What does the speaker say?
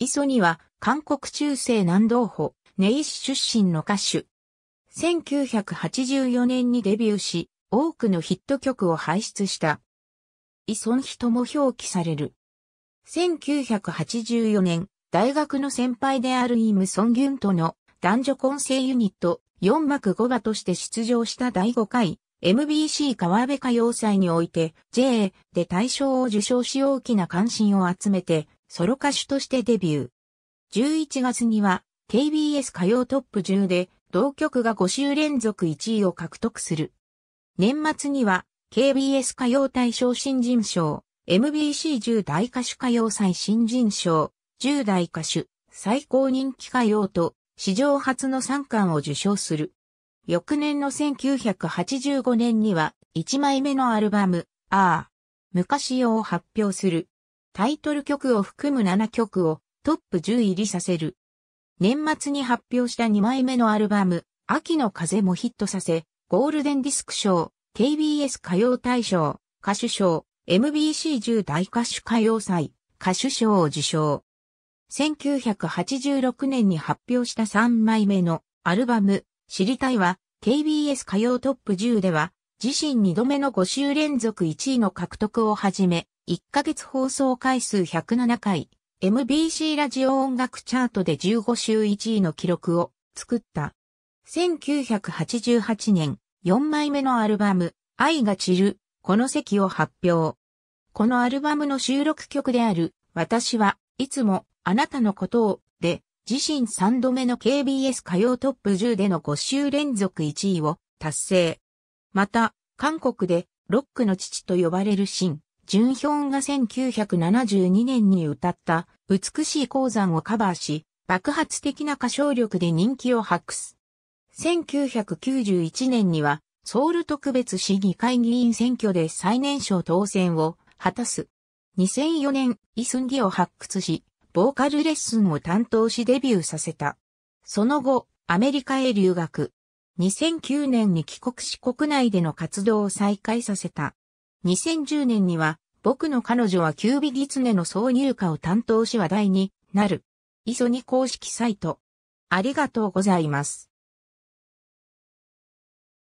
磯には韓国中世南道歩、ネイ市出身の歌手。1984年にデビューし、多くのヒット曲を輩出した。イソンヒとも表記される。1984年、大学の先輩であるイム・ソンギュンとの男女混成ユニット4幕5話として出場した第5回 MBC 川辺歌謡祭において J で大賞を受賞し大きな関心を集めてソロ歌手としてデビュー。11月には KBS 歌謡トップ10で同曲が5週連続1位を獲得する。年末には KBS 歌謡大賞新人賞、MBC10 大歌手歌謡祭新人賞、10代歌手、最高人気歌謡と史上初の3冠を受賞する。翌年の1985年には1枚目のアルバム、ああ、昔用を発表する。タイトル曲を含む7曲をトップ10入りさせる。年末に発表した2枚目のアルバム、秋の風もヒットさせ、ゴールデンディスク賞、KBS 歌謡大賞、歌手賞、MBC10 大歌手歌謡祭、歌手賞を受賞。1986年に発表した3枚目のアルバム、知りたいは、KBS 歌謡トップ10では、自身2度目の5週連続1位の獲得をはじめ、1ヶ月放送回数107回、MBC ラジオ音楽チャートで15週1位の記録を作った。1988年、4枚目のアルバム、愛が散る、この席を発表。このアルバムの収録曲である、私はいつもあなたのことを、で、自身3度目の KBS 歌謡トップ10での5週連続1位を達成。また、韓国でロックの父と呼ばれるシン、ジュンヒョンが1972年に歌った美しい鉱山をカバーし、爆発的な歌唱力で人気を博す。1991年にはソウル特別市議会議員選挙で最年少当選を果たす。2004年、イスンギを発掘し、ボーカルレッスンを担当しデビューさせた。その後、アメリカへ留学。2009年に帰国し国内での活動を再開させた。2010年には、僕の彼女はキュービギツネの挿入歌を担当し話題になる。磯に公式サイト。ありがとうございます。